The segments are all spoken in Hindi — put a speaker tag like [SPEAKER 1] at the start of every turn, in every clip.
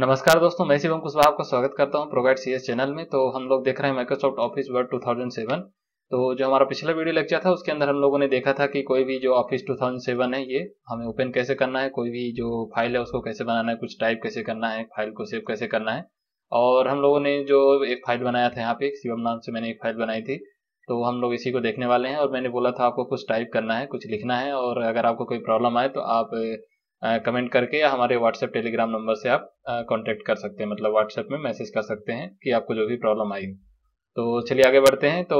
[SPEAKER 1] नमस्कार दोस्तों मैं शिवम कुशवाहा आपका स्वागत करता हूं प्रोवाइड सीएस चैनल में तो हम लोग देख रहे हैं माइक्रोसॉफ्ट ऑफिस वर्ड 2007 तो जो हमारा पिछला वीडियो लेक्चर था उसके अंदर हम लोगों ने देखा था कि कोई भी जो ऑफिस 2007 है ये हमें ओपन कैसे करना है कोई भी जो फाइल है उसको कैसे बनाना है कुछ टाइप कैसे करना है फाइल को सेव कैसे करना है और हम लोगों ने जो एक फाइल बनाया था यहाँ पे शिवम नाम से मैंने एक फाइल बनाई थी तो हम लोग इसी को देखने वाले हैं और मैंने बोला था आपको कुछ टाइप करना है कुछ लिखना है और अगर आपको कोई प्रॉब्लम आए तो आप कमेंट करके या हमारे व्हाट्सएप टेलीग्राम नंबर से आप कॉन्टेक्ट कर सकते हैं मतलब व्हाट्सएप में मैसेज कर सकते हैं कि आपको जो भी प्रॉब्लम आई तो चलिए आगे बढ़ते हैं तो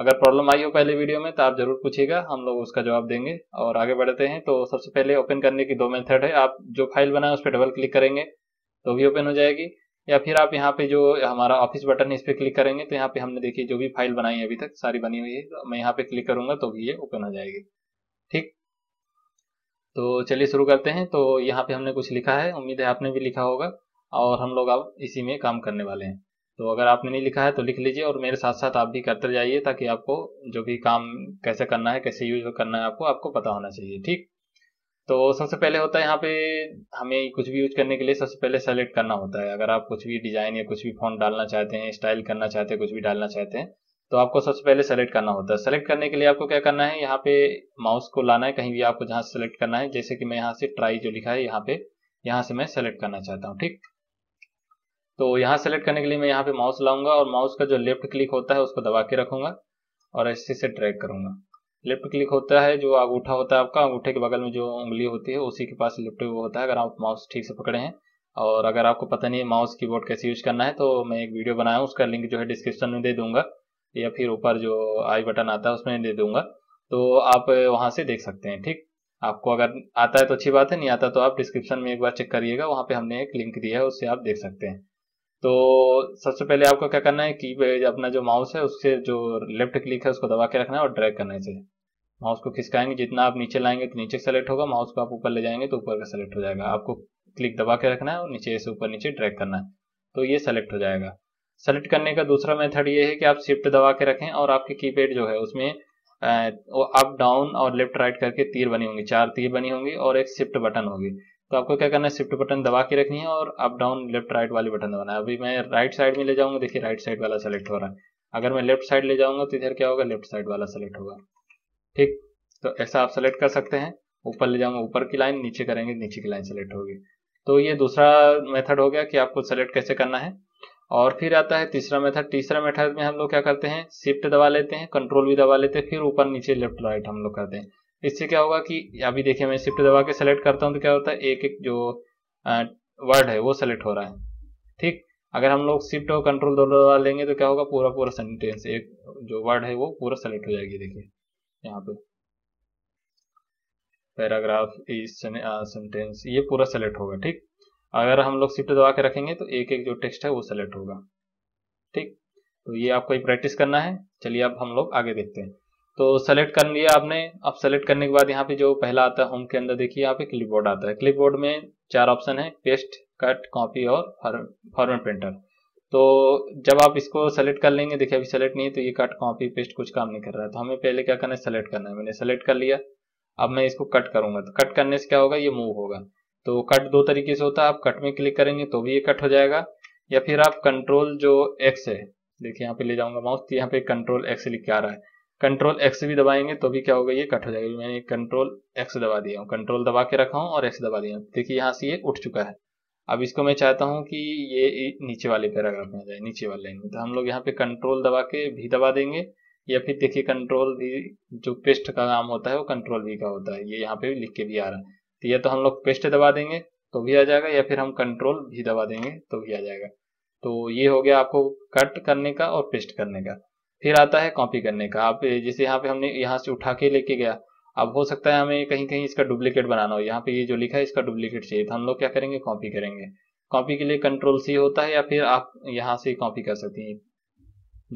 [SPEAKER 1] अगर प्रॉब्लम आई हो पहले वीडियो में तो आप जरूर पूछिएगा हम लोग उसका जवाब देंगे और आगे बढ़ते हैं तो सबसे पहले ओपन करने की दो मेथड है आप जो फाइल बनाए उस पर डबल क्लिक करेंगे तो भी ओपन हो जाएगी या फिर आप यहाँ पे जो हमारा ऑफिस बटन है इस पर क्लिक करेंगे तो यहाँ पे हमने देखिए जो भी फाइल बनाई है अभी तक सारी बनी हुई है तो मैं यहाँ पे क्लिक करूंगा तो भी ये ओपन हो जाएगी तो चलिए शुरू करते हैं तो यहाँ पे हमने कुछ लिखा है उम्मीद है आपने भी लिखा होगा और हम लोग अब इसी में काम करने वाले हैं तो अगर आपने नहीं लिखा है तो लिख लीजिए और मेरे साथ साथ आप भी करते जाइए ताकि आपको जो भी काम कैसे करना है कैसे यूज करना है आपको आपको पता होना चाहिए ठीक तो सबसे पहले होता है यहाँ पे हमें कुछ भी यूज करने के लिए सबसे पहले सेलेक्ट करना होता है अगर आप कुछ भी डिजाइन या कुछ भी फॉन्ट डालना चाहते हैं स्टाइल करना चाहते हैं कुछ भी डालना चाहते हैं तो आपको सबसे पहले सेलेक्ट करना होता है सेलेक्ट करने के लिए आपको क्या करना है यहाँ पे माउस को लाना है कहीं भी आपको जहाँ सेलेक्ट करना है जैसे कि मैं यहाँ से ट्राई जो लिखा है यहाँ पे यहाँ से मैं सेलेक्ट करना चाहता हूँ ठीक तो यहाँ सेलेक्ट करने के लिए मैं यहाँ पे माउस लाऊंगा और माउस का जो लेफ्ट क्लिक होता है उसको दबा के रखूंगा और ऐसे से ड्रैग करूंगा लेफ्ट क्लिक होता है जो अंगूठा होता है आपका अंगूठे के बगल में जो उंगली होती है उसी के पास लेफ्ट वो होता है अगर आप माउस ठीक से पकड़े हैं और अगर आपको पता नहीं है माउस कीबोर्ड कैसे यूज करना है तो मैं एक वीडियो बनाया उसका लिंक जो है डिस्क्रिप्शन में दे दूंगा या फिर ऊपर जो आई बटन आता है उसमें दे दूंगा तो आप वहाँ से देख सकते हैं ठीक आपको अगर आता है तो अच्छी बात है नहीं आता तो आप डिस्क्रिप्शन में एक बार चेक करिएगा वहाँ पे हमने एक लिंक दिया है उससे आप देख सकते हैं तो सबसे पहले आपको क्या करना है की अपना जो माउस है उससे जो लेफ्ट क्लिक है उसको दबा के रखना है और ड्रैग करना है माउस को खिसकाएंगे जितना आप नीचे लाएंगे तो नीचे सेलेक्ट होगा माउस को आप ऊपर ले जाएंगे तो ऊपर का सेलेक्ट हो जाएगा आपको क्लिक दबा के रखना है और नीचे से ऊपर नीचे ड्रैग करना है तो ये सेलेक्ट हो जाएगा सेलेक्ट करने का दूसरा मेथड ये है कि आप शिफ्ट दबा के रखें और आपके कीपैड जो है उसमें अप डाउन और लेफ्ट राइट करके तीर बनी होंगी चार तीर बनी होंगी और एक शिफ्ट बटन होगी तो आपको क्या करना है शिफ्ट बटन दबा के रखनी है और अप डाउन लेफ्ट राइट वाले बटन दबाना है अभी मैं राइट साइड में ले जाऊंगा देखिए राइट साइड वाला सेलेक्ट हो रहा है अगर मैं लेफ्ट साइड ले जाऊंगा तो इधर क्या होगा लेफ्ट साइड वाला सेलेक्ट होगा ठीक तो ऐसा आप सेलेक्ट कर सकते हैं ऊपर ले जाऊंगा ऊपर की लाइन नीचे करेंगे नीचे की लाइन सेलेक्ट होगी तो ये दूसरा मेथड हो गया कि आपको सेलेक्ट कैसे करना है और फिर आता है तीसरा मेथड तीसरा मेथड में हम लोग क्या करते हैं शिफ्ट दबा लेते हैं कंट्रोल भी दबा लेते हैं फिर ऊपर नीचे लेफ्ट राइट हम लोग करते हैं इससे क्या होगा कि अभी देखिए मैं शिफ्ट दबा के सेलेक्ट करता हूँ तो क्या होता है एक एक जो वर्ड है वो सेलेक्ट हो रहा है ठीक अगर हम लोग शिफ्ट और कंट्रोल दोनों दबा लेंगे तो क्या होगा पूरा पूरा सेंटेंस एक जो वर्ड है वो पूरा सेलेक्ट हो जाएगी देखिए यहाँ पे पैराग्राफ इस सेंटेंस ये पूरा सेलेक्ट होगा ठीक अगर हम लोग शिफ्ट दबा के रखेंगे तो एक एक जो टेक्स्ट है वो सेलेक्ट होगा ठीक तो ये आपको एक प्रैक्टिस करना है चलिए अब हम लोग आगे देखते हैं तो सेलेक्ट कर लिया आपने अब सेलेक्ट करने के बाद यहाँ पे जो पहला आता है होम के अंदर देखिए यहाँ पे क्लिप आता है क्लिप में चार ऑप्शन है पेस्ट कट कॉपी और फॉर्मेट प्रिंटर तो जब आप इसको सेलेक्ट कर लेंगे देखिए अभी सेलेक्ट नहीं है तो ये कट कॉपी पेस्ट कुछ काम नहीं कर रहा है तो हमें पहले क्या करना है सेलेक्ट करना है मैंने सेलेक्ट कर लिया अब मैं इसको कट करूंगा तो कट करने से क्या होगा ये मूव होगा तो कट दो तरीके से होता है आप कट में क्लिक करेंगे तो भी ये कट हो जाएगा या फिर आप कंट्रोल जो एक्स है देखिए यहाँ पे ले जाऊंगा माउस तो यहाँ पे कंट्रोल एक्स लिख के आ रहा है कंट्रोल एक्स भी दबाएंगे तो भी क्या होगा ये कट हो जाएगा मैंने कंट्रोल एक्स दबा दिया हूँ कंट्रोल दबा के रखा हूँ और एक्स दबा दिया देखिए यहाँ से ये उठ चुका है अब इसको मैं चाहता हूँ कि ये नीचे वाले पैराग्राफ में आ जाए नीचे वाले लाइन में तो हम लोग यहाँ पे कंट्रोल दबा के भी दबा देंगे या फिर देखिए कंट्रोल भी जो पेस्ट का काम होता है वो कंट्रोल भी का होता है ये यहाँ पे लिख के भी आ रहा है तो या तो हम लोग पेस्ट दबा देंगे तो भी आ जाएगा या फिर हम कंट्रोल भी दबा देंगे तो भी आ जाएगा तो ये हो गया आपको कट करने का और पेस्ट करने का फिर आता है कॉपी करने का आप जैसे यहाँ पे हमने यहाँ से उठा के लेके गया अब हो सकता है हमें कहीं कहीं इसका डुप्लीकेट बनाना हो यहाँ पे ये जो लिखा है इसका डुप्लीकेट चाहिए तो हम लोग क्या करेंगे कॉपी करेंगे कॉपी के लिए कंट्रोल सी होता है या फिर आप यहाँ से कॉपी कर सकते हैं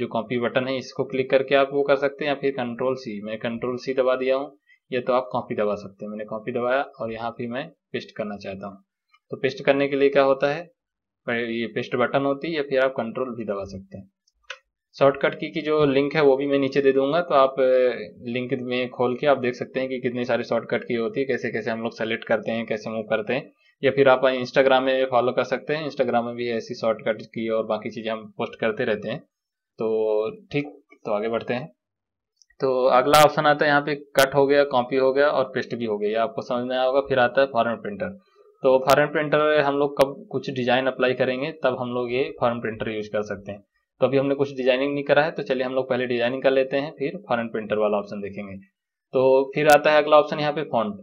[SPEAKER 1] जो कॉपी बटन है इसको क्लिक करके आप वो कर सकते हैं या फिर कंट्रोल सी मैं कंट्रोल सी दबा दिया हूँ ये तो आप कॉपी दबा सकते हैं मैंने कॉपी दबाया और यहाँ पे मैं पेस्ट करना चाहता हूँ तो पेस्ट करने के लिए क्या होता है ये पेस्ट बटन होती है या फिर आप कंट्रोल भी दबा सकते हैं शॉर्टकट की की जो लिंक है वो भी मैं नीचे दे दूंगा तो आप लिंक में खोल के आप देख सकते हैं कि कितनी सारी शॉर्टकट की होती है कैसे कैसे हम लोग सेलेक्ट करते हैं कैसे मूव करते हैं या फिर आप इंस्टाग्राम में फॉलो कर सकते हैं इंस्टाग्राम में भी ऐसी शॉर्टकट की और बाकी चीज़ें हम पोस्ट करते रहते हैं तो ठीक तो आगे बढ़ते हैं तो अगला ऑप्शन आता है यहाँ पे कट हो गया कॉपी हो गया और पेस्ट भी हो गया ये आपको समझ में आया होगा फिर आता है फॉरन प्रिंटर तो फॉरन प्रिंटर हम लोग कब कुछ डिजाइन अप्लाई करेंगे तब हम लोग ये फॉरन प्रिंटर यूज कर सकते हैं तो अभी हमने कुछ डिजाइनिंग नहीं करा है तो चलिए हम लोग पहले डिजाइनिंग कर लेते हैं फिर फॉरन प्रिंटर वाला ऑप्शन देखेंगे तो फिर आता है अगला ऑप्शन यहाँ पे फॉन्ट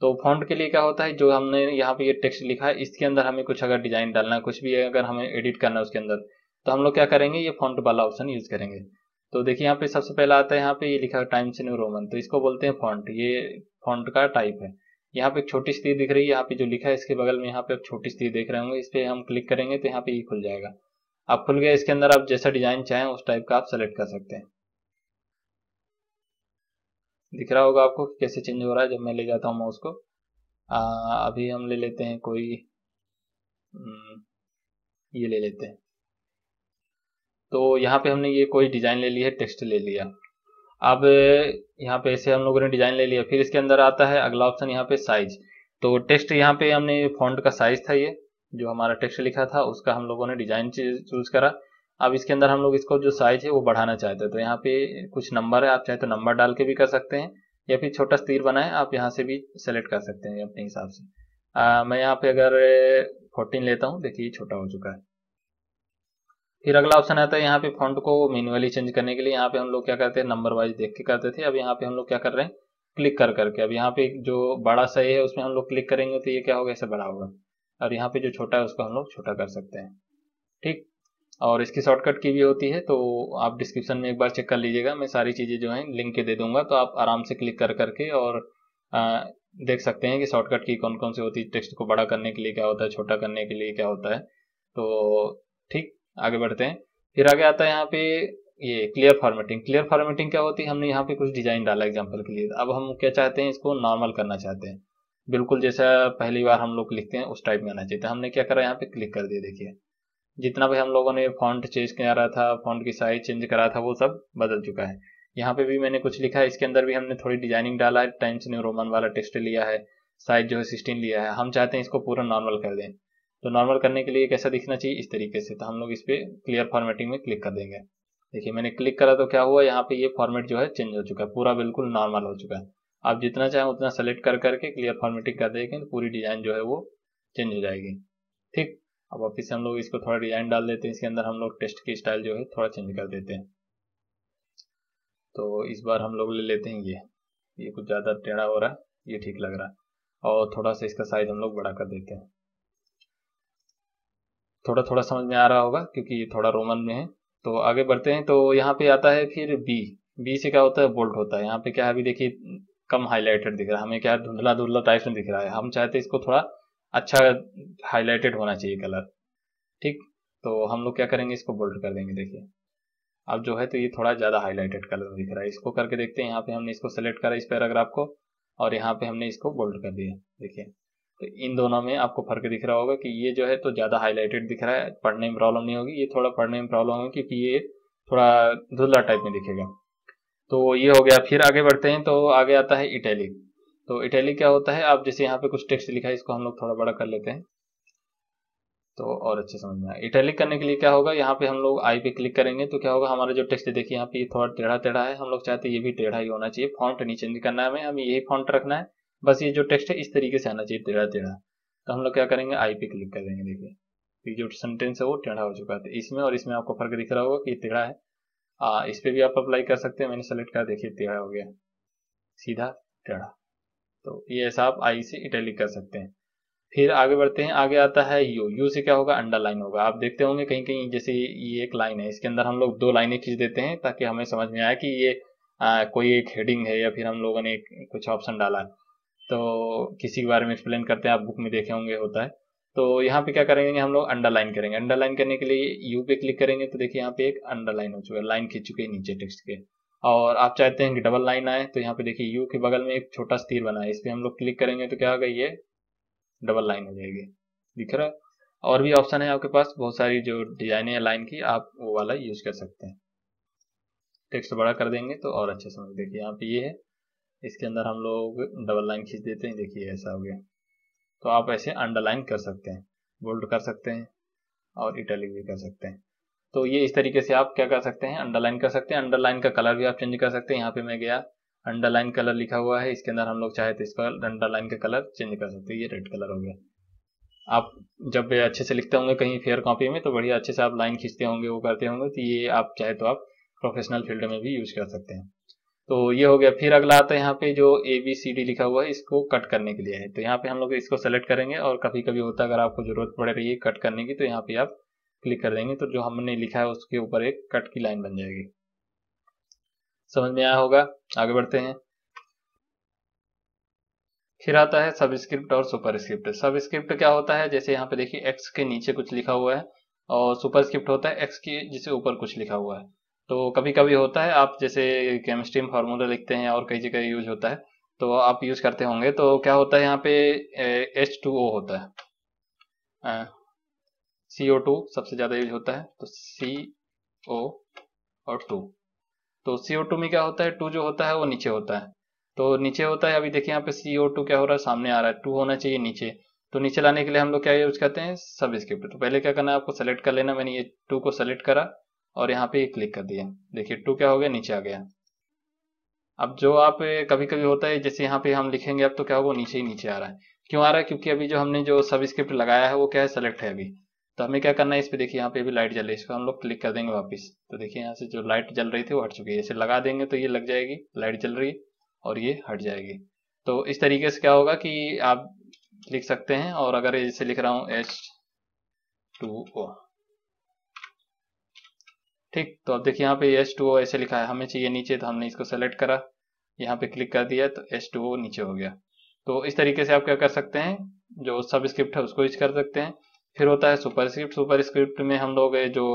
[SPEAKER 1] तो फॉन्ट के लिए क्या होता है जो हमने यहाँ पे ये टेक्स्ट लिखा है इसके अंदर हमें कुछ अगर डिजाइन डालना है कुछ भी अगर हमें एडिट करना है उसके अंदर तो हम लोग क्या करेंगे ये फॉन्ट वाला ऑप्शन यूज करेंगे तो देखिए यहाँ पे सबसे पहला आता है यहाँ पे ये लिखा टाइम्स न्यू रोमन तो इसको बोलते हैं फॉन्ट ये फॉन्ट का टाइप है यहाँ पे एक छोटी स्त्री दिख रही है यहाँ पे जो लिखा है इसके बगल में यहाँ पे आप छोटी स्त्री देख रहे होंगे इस पर हम क्लिक करेंगे तो यहाँ पे ये खुल जाएगा आप खुल गया इसके अंदर आप जैसा डिजाइन चाहें उस टाइप का आप सेलेक्ट कर सकते हैं दिख रहा होगा आपको कैसे चेंज हो रहा है जब मैं ले जाता हूँ माउस को अभी हम ले लेते हैं कोई हम्म, ये ले लेते हैं तो यहाँ पे हमने ये कोई डिज़ाइन ले लिया है टेक्स्ट ले लिया अब यहाँ पे ऐसे हम लोगों ने डिज़ाइन ले लिया फिर इसके अंदर आता है अगला ऑप्शन यहाँ पे साइज तो टेक्स्ट यहाँ पे हमने फॉन्ट का साइज था ये जो हमारा टेक्स्ट लिखा था उसका हम लोगों ने डिज़ाइन चूज़ करा अब इसके अंदर हम लोग इसको जो साइज है वो बढ़ाना चाहते हैं तो यहाँ पे कुछ नंबर है आप चाहे तो नंबर डाल के भी कर सकते हैं या फिर छोटा तीर बनाए आप यहाँ से भी सेलेक्ट कर सकते हैं अपने हिसाब से आ, मैं यहाँ पे अगर 14 लेता हूँ देखिए छोटा हो चुका है फिर अगला ऑप्शन आता है यहाँ पे फॉन्ट को मेनुअली चेंज करने के लिए यहाँ पे हम लोग क्या करते हैं नंबर वाइज देख के करते थे अब यहाँ पे हम लोग क्या कर रहे हैं क्लिक कर करके अब यहाँ पे जो बड़ा सा है उसमें हम लोग क्लिक करेंगे तो ये क्या होगा ऐसे बड़ा होगा और यहाँ पे जो छोटा है उसको हम लोग छोटा कर सकते हैं ठीक और इसकी शॉर्टकट की भी होती है तो आप डिस्क्रिप्शन में एक बार चेक कर लीजिएगा मैं सारी चीज़ें जो हैं लिंक के दे दूंगा तो आप आराम से क्लिक कर करके और आ, देख सकते हैं कि शॉर्टकट की कौन कौन सी होती है टेक्स्ट को बड़ा करने के लिए क्या होता है छोटा करने के लिए क्या होता है तो ठीक आगे बढ़ते हैं फिर आगे आता है यहाँ पे ये क्लियर फॉर्मेटिंग क्लियर फॉर्मेटिंग क्या होती है हमने यहाँ पे कुछ डिजाइन डाला एग्जाम्पल के लिए अब हम क्या चाहते हैं इसको नॉर्मल करना चाहते हैं बिल्कुल जैसा पहली बार हम लोग लिखते हैं उस टाइप में आना चाहिए तो हमने क्या करा यहाँ पे क्लिक कर दिया देखिए जितना भी हम लोगों ने फॉन्ट चेंज किया रहा था फॉन्ट की साइज चेंज करा था वो सब बदल चुका है यहाँ पे भी मैंने कुछ लिखा है इसके अंदर भी हमने थोड़ी डिजाइनिंग डाला है टाइम्स न्यू रोमन वाला टेक्स्ट लिया है साइज जो है सिक्सटीन लिया है हम चाहते हैं इसको पूरा नॉर्मल कर दें तो नॉर्मल करने के लिए कैसा दिखना चाहिए इस तरीके से तो हम लोग इस पर क्लियर फॉर्मेटिंग में क्लिक कर देंगे देखिए मैंने क्लिक करा तो क्या हुआ यहाँ पे ये फॉर्मेट जो है चेंज हो चुका है पूरा बिल्कुल नॉर्मल हो चुका है आप जितना चाहें उतना सेलेक्ट कर करके क्लियर फॉर्मेटिंग कर देंगे तो पूरी डिजाइन जो है वो चेंज हो जाएगी ठीक अब वापिस हम लोग इसको थोड़ा डिजाइन डाल देते हैं इसके अंदर हम लोग टेस्ट की स्टाइल जो है थोड़ा चेंज कर देते हैं तो इस बार हम लोग ले लेते हैं ये ये कुछ ज़्यादा टेढ़ा हो रहा है ये ठीक लग रहा है और थोड़ा सा इसका साइज हम लोग बड़ा कर देते हैं थोड़ा थोड़ा समझ में आ रहा होगा क्योंकि ये थोड़ा रोमन में है तो आगे बढ़ते हैं तो यहाँ पे आता है फिर बी बी से क्या होता है बोल्ट होता है यहाँ पे क्या है अभी देखिए कम हाईलाइटेड दिख रहा है हमें क्या धुंधला धुंधला टाइप में दिख रहा है हम चाहते इसको थोड़ा अच्छा हाईलाइटेड होना चाहिए कलर ठीक तो हम लोग क्या करेंगे इसको बोल्ट कर देंगे देखिए अब जो है तो ये थोड़ा ज़्यादा हाईलाइटेड कलर दिख रहा है इसको करके देखते हैं यहाँ पे हमने इसको सेलेक्ट करा इस पैराग्राफ को और यहाँ पे हमने इसको बोल्ड कर दिया देखिए तो इन दोनों में आपको फर्क दिख रहा होगा कि ये जो है तो ज़्यादा हाईलाइटेड दिख रहा है पढ़ने में प्रॉब्लम नहीं होगी ये थोड़ा पढ़ने में प्रॉब्लम होगी क्योंकि ये थोड़ा धुला टाइप में दिखेगा तो ये हो गया फिर आगे बढ़ते हैं तो आगे आता है इटैलिक तो इटैलिक क्या होता है आप जैसे यहाँ पे कुछ टेक्स्ट लिखा है इसको हम लोग थोड़ा बड़ा कर लेते हैं तो और अच्छे समझ में आए इटैलिक करने के लिए क्या होगा यहाँ पे हम लोग आई पे क्लिक करेंगे तो क्या होगा हमारा जो टेक्स्ट देखिए यहाँ पे ये थोड़ा टेढ़ा टेढ़ा है हम लोग चाहते हैं ये भी टेढ़ा ही होना चाहिए फॉन्ट नीचे करना है हमें यही फॉन्ट रखना है बस ये जो टेक्स्ट है इस तरीके से आना चाहिए टेढ़ा टेढ़ा तो हम लोग क्या करेंगे आई पे क्लिक कर देंगे देखिए तो जो सेंटेंस है वो टेढ़ा हो चुका है तो इसमें और इसमें आपको फर्क दिख रहा होगा कि टेढ़ा है आ, इस पर भी आप अप्लाई कर सकते हैं मैंने सेलेक्ट कर देखिए टेढ़ा हो गया सीधा टेढ़ा तो ये ऐसा आप आई से इटैलिक कर सकते हैं फिर आगे बढ़ते हैं आगे आता है यू यू से क्या होगा अंडरलाइन होगा आप देखते होंगे कहीं कहीं जैसे ये एक लाइन है इसके अंदर हम लोग दो लाइनें खींच देते हैं ताकि हमें समझ में आए कि ये आ, कोई एक हेडिंग है या फिर हम लोगों ने कुछ ऑप्शन डाला है तो किसी के बारे में एक्सप्लेन करते हैं आप बुक में देखे होंगे होता है तो यहाँ पे क्या करेंगे हम लोग अंडरलाइन करेंगे अंडरलाइन करने के लिए यू पे क्लिक करेंगे तो देखिए यहाँ पे एक अंडरलाइन हो चुका है लाइन खींच चुके हैं नीचे टेक्स्ट के और आप चाहते हैं कि डबल लाइन आए तो यहाँ पे देखिए यू के बगल में एक छोटा स्थिर बना है इस पर हम लोग क्लिक करेंगे तो क्या होगा ये डबल लाइन हो जाएगी दिख रहा है और भी ऑप्शन है आपके पास बहुत सारी जो डिजाइन है लाइन की आप वो वाला यूज कर सकते हैं टेक्स्ट बड़ा कर देंगे तो और अच्छे समझ देखिए यहाँ पे ये है इसके अंदर हम लोग डबल लाइन खींच देते हैं देखिए ऐसा हो गया तो आप ऐसे अंडरलाइन कर सकते हैं बोल्ड कर सकते हैं और इटैलिक भी कर सकते हैं तो ये इस तरीके से आप क्या कर सकते हैं अंडरलाइन कर सकते हैं अंडरलाइन का कलर भी आप चेंज कर सकते हैं यहाँ पे मैं गया अंडरलाइन कलर लिखा हुआ है इसके अंदर हम लोग चाहे तो इसका अंडरलाइन का कलर चेंज कर सकते हैं ये रेड कलर हो गया आप जब अच्छे से लिखते होंगे कहीं फेयर कॉपी में तो बढ़िया अच्छे से आप लाइन खींचते होंगे वो करते होंगे तो ये आप चाहे तो आप प्रोफेशनल फील्ड में भी यूज कर सकते हैं तो ये हो गया फिर अगला आता है यहाँ पे जो ए बी सी डी लिखा हुआ है इसको कट करने के लिए है तो यहाँ पे हम लोग इसको सेलेक्ट करेंगे और कभी कभी होता है अगर आपको जरूरत पड़ रही है कट करने की तो यहाँ पे आप क्लिक कर देंगे तो जो हमने लिखा है उसके ऊपर एक कट की लाइन बन जाएगी समझ में आया होगा आगे बढ़ते हैं फिर आता है सब स्क्रिप्ट और सुपर स्क्रिप्ट सब स्क्रिप्ट क्या होता है जैसे यहाँ पे देखिए एक्स के नीचे कुछ लिखा हुआ है और सुपर स्क्रिप्ट होता है एक्स के जिसे ऊपर कुछ लिखा हुआ है तो कभी कभी होता है आप जैसे केमिस्ट्री में फार्मूला लिखते हैं और कई जगह यूज होता है तो आप यूज करते होंगे तो क्या होता है यहाँ पे एच टू ओ होता है सी ओ टू सबसे ज़्यादा यूज होता है तो सी ओ और टू तो सी ओ टू में क्या होता है टू जो होता है वो नीचे होता है तो नीचे होता है अभी देखिए यहाँ पे सी ओ टू क्या हो रहा है सामने आ रहा है टू होना चाहिए नीचे तो नीचे लाने के लिए हम लोग क्या यूज करते हैं सब स्क्रिप्ट तो पहले क्या करना है आपको सेलेक्ट कर लेना मैंने ये टू को सेलेक्ट करा और यहाँ पे क्लिक कर दिया देखिए टू क्या हो गया नीचे आ गया अब जो आप कभी कभी होता है जैसे यहाँ पे हम लिखेंगे अब तो क्या होगा नीचे ही नीचे आ रहा है क्यों आ रहा है क्योंकि अभी जो हमने जो सब स्क्रिप्ट लगाया है वो क्या है सेलेक्ट है अभी तो हमें क्या करना है इस पे देखिए यहाँ पे भी लाइट जल रही है इसको हम लोग क्लिक कर देंगे वापस तो देखिए यहाँ से जो लाइट जल रही थी वो हट चुकी है इसे लगा देंगे तो ये लग जाएगी लाइट जल रही है और ये हट जाएगी तो इस तरीके से क्या होगा कि आप लिख सकते हैं और अगर जैसे लिख रहा हूँ एच टू ओ ठीक तो अब देखिए यहाँ पे एस टू ओ ऐसे लिखा है हमें चाहिए नीचे तो हमने इसको सेलेक्ट करा यहाँ पे क्लिक कर दिया तो एस टू नीचे हो गया तो इस तरीके से आप क्या कर सकते हैं जो सब स्क्रिप्ट है उसको यूज कर सकते हैं फिर होता है सुपर स्क्रिप्ट सुपर स्क्रिप्ट में हम लोग जो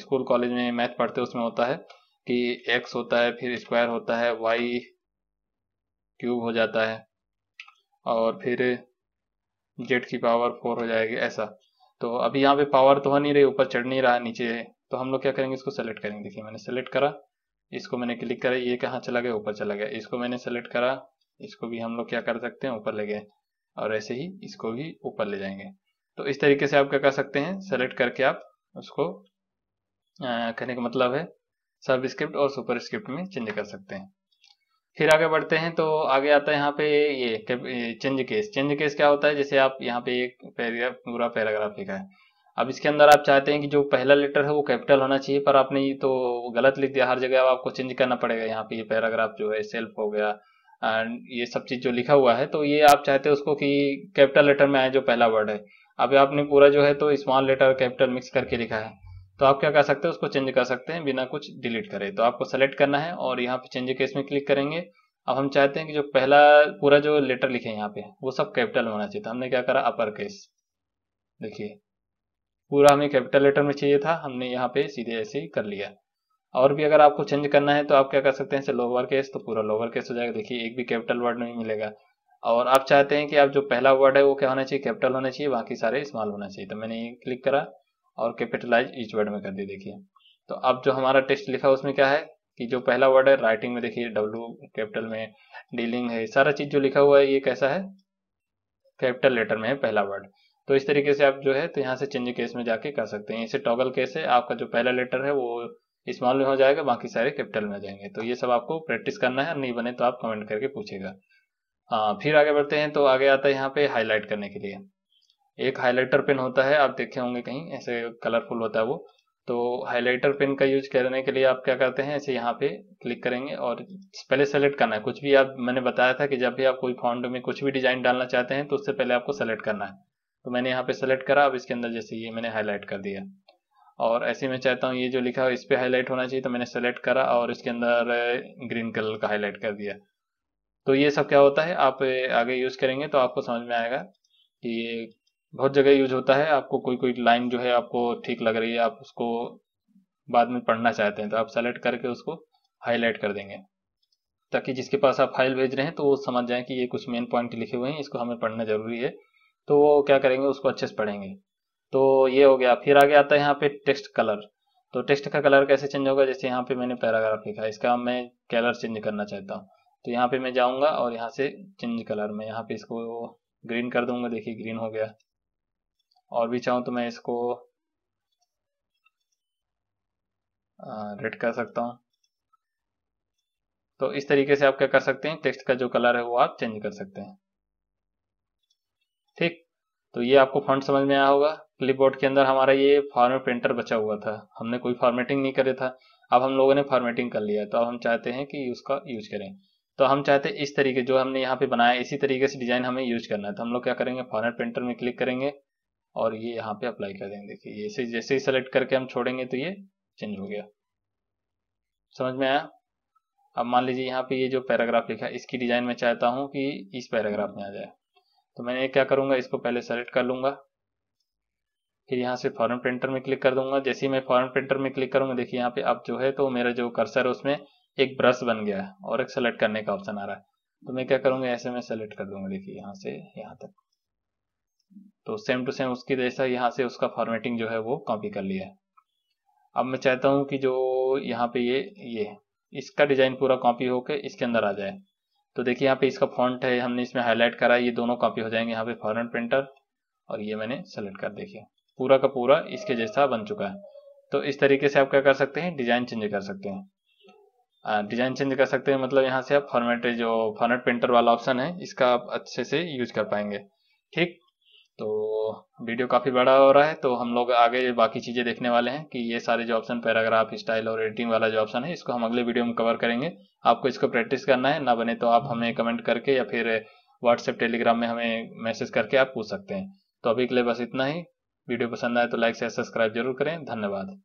[SPEAKER 1] स्कूल कॉलेज में मैथ पढ़ते हैं उसमें होता है कि एक्स होता है फिर स्क्वायर होता है वाई क्यूब हो जाता है और फिर जेड की पावर फोर हो जाएगी ऐसा तो अभी यहाँ पे पावर तो हो नहीं रही ऊपर चढ़ नहीं रहा नीचे तो हम लोग क्या करेंगे इसको सेलेक्ट करेंगे देखिए मैंने सेलेक्ट करा इसको मैंने क्लिक करा ये कहाँ चला गया ऊपर चला गया इसको मैंने सेलेक्ट करा इसको भी हम लोग क्या कर सकते हैं ऊपर ले गए और ऐसे ही इसको भी ऊपर ले जाएंगे तो इस तरीके से आप क्या कर सकते हैं सेलेक्ट करके आप उसको कहने का मतलब है सब स्क्रिप्ट और सुपर स्क्रिप्ट में चेंज कर सकते हैं फिर आगे बढ़ते हैं तो आगे आता है यहाँ पे ये चेंज केस चेंज केस क्या होता है जैसे आप यहाँ पे एक पैराग्राफ पूरा पैराग्राफ लिखा है अब इसके अंदर आप चाहते हैं कि जो पहला लेटर है वो कैपिटल होना चाहिए पर आपने ये तो गलत लिख दिया हर जगह अब आपको चेंज करना पड़ेगा यहाँ पे ये पैराग्राफ जो है सेल्फ हो गया एंड ये सब चीज़ जो लिखा हुआ है तो ये आप चाहते हैं उसको कि कैपिटल लेटर में आए जो पहला वर्ड है अब आपने पूरा जो है तो स्मॉल लेटर कैपिटल मिक्स करके लिखा है तो आप क्या कर सकते हैं उसको चेंज कर सकते हैं बिना कुछ डिलीट करे तो आपको सेलेक्ट करना है और यहाँ पे चेंज केस में क्लिक करेंगे अब हम चाहते हैं कि जो पहला पूरा जो लेटर लिखे यहाँ पे वो सब कैपिटल होना चाहिए तो हमने क्या करा अपर केस देखिए पूरा हमें कैपिटल लेटर में चाहिए था हमने यहाँ पे सीधे ऐसे ही कर लिया और भी अगर आपको चेंज करना है तो आप क्या कर सकते हैं लोअर केस तो पूरा लोअर केस हो जाएगा देखिए एक भी कैपिटल वर्ड नहीं मिलेगा और आप चाहते हैं कि आप जो पहला वर्ड है वो क्या होना चाहिए कैपिटल होना चाहिए बाकी सारे स्मॉल होना चाहिए तो मैंने ये क्लिक करा और कैपिटलाइज ईच वर्ड में कर दी देखिए तो अब जो हमारा टेक्स्ट लिखा उसमें क्या है कि जो पहला वर्ड है राइटिंग में देखिए डब्ल्यू कैपिटल में डीलिंग है सारा चीज जो लिखा हुआ है ये कैसा है कैपिटल लेटर में है पहला वर्ड तो इस तरीके से आप जो है तो यहाँ से चेंज केस में जाके कर सकते हैं इसे टॉगल केस है आपका जो पहला लेटर है वो स्मॉल में हो जाएगा बाकी सारे कैपिटल में हो जाएंगे तो ये सब आपको प्रैक्टिस करना है नहीं बने तो आप कमेंट करके पूछेगा हाँ, फिर आगे बढ़ते हैं तो आगे आता है यहाँ पे हाईलाइट करने के लिए एक हाईलाइटर पेन होता है आप देखे होंगे कहीं ऐसे कलरफुल होता है वो तो हाईलाइटर पेन का यूज करने के लिए आप क्या करते हैं ऐसे यहाँ पे क्लिक करेंगे और पहले सेलेक्ट करना है कुछ भी आप मैंने बताया था कि जब भी आप कोई फॉन्ट में कुछ भी डिजाइन डालना चाहते हैं तो उससे पहले आपको सेलेक्ट करना है तो मैंने यहाँ पे सेलेक्ट करा अब इसके अंदर जैसे ये मैंने हाईलाइट कर दिया और ऐसे मैं चाहता हूँ ये जो लिखा है इस पर हाईलाइट होना चाहिए तो मैंने सेलेक्ट करा और इसके अंदर ग्रीन कलर का हाईलाइट कर दिया तो ये सब क्या होता है आप आगे यूज़ करेंगे तो आपको समझ में आएगा कि ये बहुत जगह यूज होता है आपको कोई कोई लाइन जो है आपको ठीक लग रही है आप उसको बाद में पढ़ना चाहते हैं तो आप सेलेक्ट करके उसको हाईलाइट कर देंगे ताकि जिसके पास आप फाइल भेज रहे हैं तो वो समझ जाए कि ये कुछ मेन पॉइंट लिखे हुए हैं इसको हमें पढ़ना जरूरी है तो वो क्या करेंगे उसको अच्छे से पढ़ेंगे तो ये हो गया फिर आगे आता है यहाँ पे टेक्स्ट कलर तो टेक्स्ट का कलर कैसे चेंज होगा जैसे यहाँ पे मैंने पैराग्राफ लिखा इसका मैं कलर चेंज करना चाहता हूँ तो यहाँ पे मैं जाऊँगा और यहाँ से चेंज कलर में यहाँ पे इसको ग्रीन कर दूंगा देखिए ग्रीन हो गया और भी चाहूँ तो मैं इसको रेड कर सकता हूँ तो इस तरीके से आप क्या कर सकते हैं टेक्स्ट का जो कलर है वो आप चेंज कर सकते हैं तो ये आपको फंड समझ में आया होगा क्लिपबोर्ड के अंदर हमारा ये फॉर्मेट प्रिंटर बचा हुआ था हमने कोई फॉर्मेटिंग नहीं करे था अब हम लोगों ने फॉर्मेटिंग कर लिया है तो अब हम चाहते हैं कि उसका यूज करें तो हम चाहते हैं इस तरीके जो हमने यहाँ पे बनाया इसी तरीके से डिजाइन हमें यूज करना है तो हम लोग क्या करेंगे फॉर्मेट प्रिंटर में क्लिक करेंगे और ये यहाँ पे अप्लाई कर देंगे देखिए जैसे जैसे ही सेलेक्ट करके हम छोड़ेंगे तो ये चेंज हो गया समझ में आया अब मान लीजिए यहाँ पे ये जो पैराग्राफ लिखा है इसकी डिजाइन में चाहता हूँ कि इस पैराग्राफ में आ जाए तो मैं क्या करूंगा इसको पहले सेलेक्ट कर लूंगा फिर यहाँ से फॉरन प्रिंटर में क्लिक कर दूंगा जैसे ही मैं फॉरन प्रिंटर में क्लिक करूंगा देखिए यहाँ पे अब जो है तो मेरा जो कर्सर है उसमें एक ब्रश बन गया है और एक सेलेक्ट करने का ऑप्शन आ रहा है तो मैं क्या करूंगा ऐसे में सेलेक्ट कर दूंगा देखिए यहाँ से यहाँ तक तो सेम टू सेम उसकी जैसा यहाँ से उसका फॉर्मेटिंग जो है वो कॉपी कर लिया है अब मैं चाहता हूँ कि जो यहाँ पे ये ये इसका डिजाइन पूरा कॉपी होके इसके अंदर आ जाए तो देखिए यहाँ पे इसका फॉन्ट है हमने इसमें हाईलाइट करा ये दोनों कॉपी हो जाएंगे यहाँ पे फॉरन प्रिंटर और ये मैंने सेलेक्ट कर देखिए पूरा का पूरा इसके जैसा बन चुका है तो इस तरीके से आप क्या कर सकते हैं डिजाइन चेंज कर सकते हैं डिजाइन चेंज कर सकते हैं मतलब यहाँ से आप फॉर्मेट जो फॉर्मेट प्रिंटर वाला ऑप्शन है इसका आप अच्छे से यूज कर पाएंगे ठीक तो वीडियो काफ़ी बड़ा हो रहा है तो हम लोग आगे बाकी चीज़ें देखने वाले हैं कि ये सारे जो ऑप्शन पैराग्राफ स्टाइल और एडिटिंग वाला जो ऑप्शन है इसको हम अगले वीडियो में कवर करेंगे आपको इसको प्रैक्टिस करना है ना बने तो आप हमें कमेंट करके या फिर व्हाट्सएप टेलीग्राम में हमें मैसेज करके आप पूछ सकते हैं तो अभी के लिए बस इतना ही वीडियो पसंद आए तो लाइक से सब्सक्राइब जरूर करें धन्यवाद